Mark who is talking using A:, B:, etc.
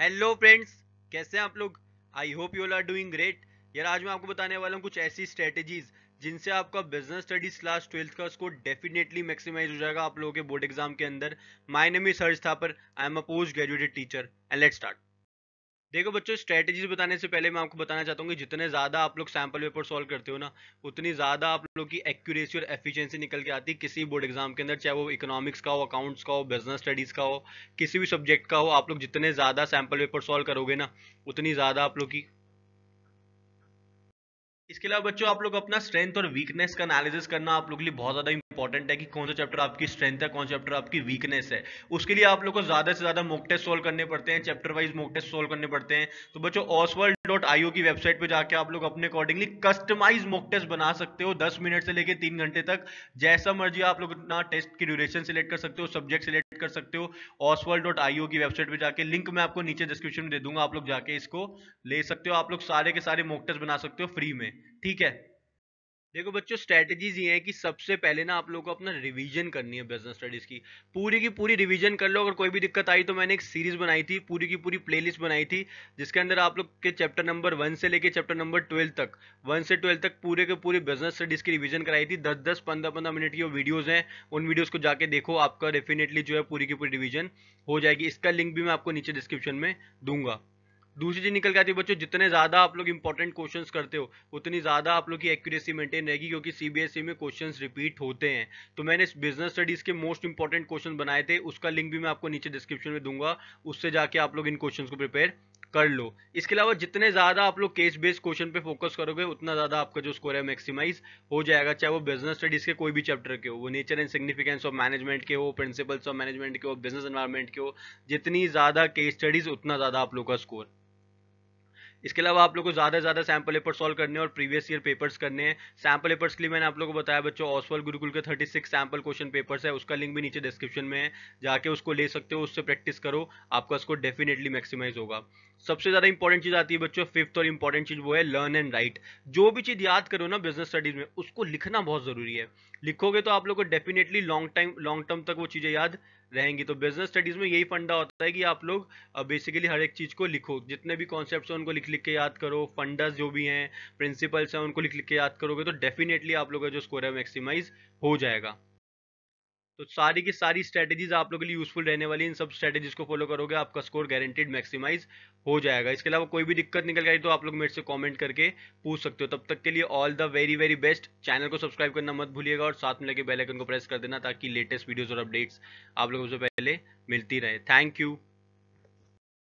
A: hello friends कैसे हैं आप लोग I hope you are doing great यार आज मैं आपको बताने वाला हूँ कुछ ऐसी स्ट्रेटेजीज जिनसे आपका बिजनेस स्टडीज क्लास ट्वेल्थ का स्कोर डेफिनेटली मैक्सिमाइज हो जाएगा आप लोगों के बोर्ड एग्जाम के अंदर माय सर्च था पर I am a post graduated teacher and let start देखो बच्चों स्ट्रेटजीज बताने से पहले मैं आपको बताना चाहता हूँ कि जितने ज़्यादा आप लोग सैम्पल पेपर सॉल्व करते हो ना उतनी ज़्यादा आप लोग की एक्यूरेसी और एफिशिएंसी निकल के आती है किसी बोर्ड एग्जाम के अंदर चाहे वो इकोनॉमिक्स का हो अकाउंट्स का हो बिजनेस स्टडीज़ का हो किसी भी सब्जेक्ट का हो आप लोग जितने ज़्यादा सैम्पल पेपर सॉल्व करोगे ना उतनी ज़्यादा आप लोग की इसके अलावा बच्चों आप लोग अपना स्ट्रेंथ और वीकनेस का एनालिसिस करना आप लोग के लिए बहुत ज़्यादा इंपॉर्टेंट है कि कौन सा चैप्टर आपकी स्ट्रेंथ है कौन सा चैप्टर आपकी वीकनेस है उसके लिए आप लोगों को ज़्यादा से ज़्यादा मोक टेस्ट सोल्व करने पड़ते हैं chapter wise mock test solve करने पड़ते हैं तो बच्चों ऑसवर्ल्ड डॉट आईओ की वेबसाइट पर जाकर आप लोग अपने अकॉर्डिंगली कस्टमाइज मोक टेस्ट बना सकते हो दस मिनट से लेकर तीन घंटे तक जैसा मर्जी आप लोग अपना टेस्ट की ड्यूरेशन सिलेक्ट कर सकते हो सब्जेक्ट सिलेक्ट कर सकते हो ऑसवर्ल्ड डॉट आई की वेबसाइट पे जाके लिंक मैं आपको नीचे डिस्क्रिप्शन में दे दूंगा आप लोग जाके इसको ले सकते हो आप लोग सारे के सारे मोकटस बना सकते हो फ्री में ठीक है देखो बच्चों स्ट्रेटजीज ये हैं कि सबसे पहले ना आप लोगों को अपना रिवीजन करनी है बिजनेस स्टडीज की पूरी की पूरी रिवीजन कर लो अगर कोई भी दिक्कत आई तो मैंने एक सीरीज बनाई थी पूरी की पूरी प्लेलिस्ट बनाई थी जिसके अंदर आप लोग के चैप्टर नंबर वन से लेके चैप्टर नंबर ट्वेल्व तक वन से ट्वेल्व तक पूरे के पूरे बिजनेस स्टडीज की रिविजन कराई थी दस दस पंद्रह पंद्रह मिनट की वो वीडियोज हैं उन वीडियोज को जाके देखो आपका डेफिनेटली जो है पूरी की पूरी रिविजन हो जाएगी इसका लिंक भी मैं आपको नीचे डिस्क्रिप्शन में दूंगा दूसरी चीज निकल के आती है बच्चों जितने ज्यादा आप लोग इंपॉर्टेंट क्वेश्चन करते हो उतनी ज्यादा आप लोग की एक्यूरेसी मेंटेन रहेगी क्योंकि सीबीएसई e में क्वेश्चन रिपीट होते हैं तो मैंने इस बिजनेस स्टडीज के मोस्ट इंपॉर्टेंट क्वेश्चन बनाए थे उसका लिंक भी मैं आपको नीचे डिस्क्रिप्शन में दूंगा उससे जाके आप लोग इन क्वेश्चन को प्रिपेयर कर लो इसके अलावा जितने ज्यादा आप लोग केस बेस्ड क्वेश्चन पे फोकस करोगे उतना ज्यादा आपका जो स्कोर है मैक्सिमाइज हो जाएगा चाहे वो बिजनेस स्टडीज के कोई भी चैप्टर के हो वो nature and significance of management के हो प्रिंसिपल्स ऑफ मैनेजमेंट के हो बिजनेस एनवायरमेंट के हो जितनी ज्यादा केस स्टडीज उतना ज्यादा आप लोग का स्कोर इसके अलावा आप लोगों को ज़्यादा से ज़्यादा सैम्पल पेपर सॉल्व करने और प्रीवियस ईयर पेपर्स करने हैं सैम्पल पेपर्स के लिए मैंने आप लोगों को बताया बच्चों ऑसवल गुरुकुल के thirty six sample question papers है उसका लिंक भी नीचे डिस्क्रिप्शन में है जाके उसको ले सकते हो उससे प्रैक्टिस करो आपका उसको डेफिनेटली मैक्सिमाइज होगा सबसे ज़्यादा इंपॉर्टेंट चीज़ आती है बच्चों फिफ्थ और इंपॉर्टेंट चीज़ वो है लर्न एंड राइट जो भी चीज़ याद करो ना बिजनेस स्टडीज़ में उसको लिखना बहुत ज़रूरी है लिखोगे तो आप लोग को definitely long time long term तक वो चीज़ें याद रहेंगी तो बिजनेस स्टडीज़ में यही फंडा होता है कि आप लोग बेसिकली हर एक चीज़ को लिखो जितने भी कॉन्सेप्ट हैं उनको लिख लिख के याद करो फंडस जो भी हैं प्रिंसिपल्स हैं उनको लिख लिख के याद करोगे तो डेफिनेटली आप लोग का जो स्कोर है मैक्सिमाइज हो जाएगा तो सारी की सारी स्ट्रैटेजीज आप लोगों के लिए यूजफुल रहने वाली इन सब स्ट्रैटेजीज को फॉलो करोगे आपका स्कोर गारंटेड मैक्सिमाइज हो जाएगा इसके अलावा कोई भी दिक्कत निकल गई तो आप लोग मेरे से कमेंट करके पूछ सकते हो तब तक के लिए all the very very best channel को सब्सक्राइब करना मत भूलिएगा और साथ में लगे बेलाइकन को प्रेस कर देना ताकि लेटेस्ट वीडियोज और अपडेट्स आप लोगों से पहले मिलती रहे थैंक यू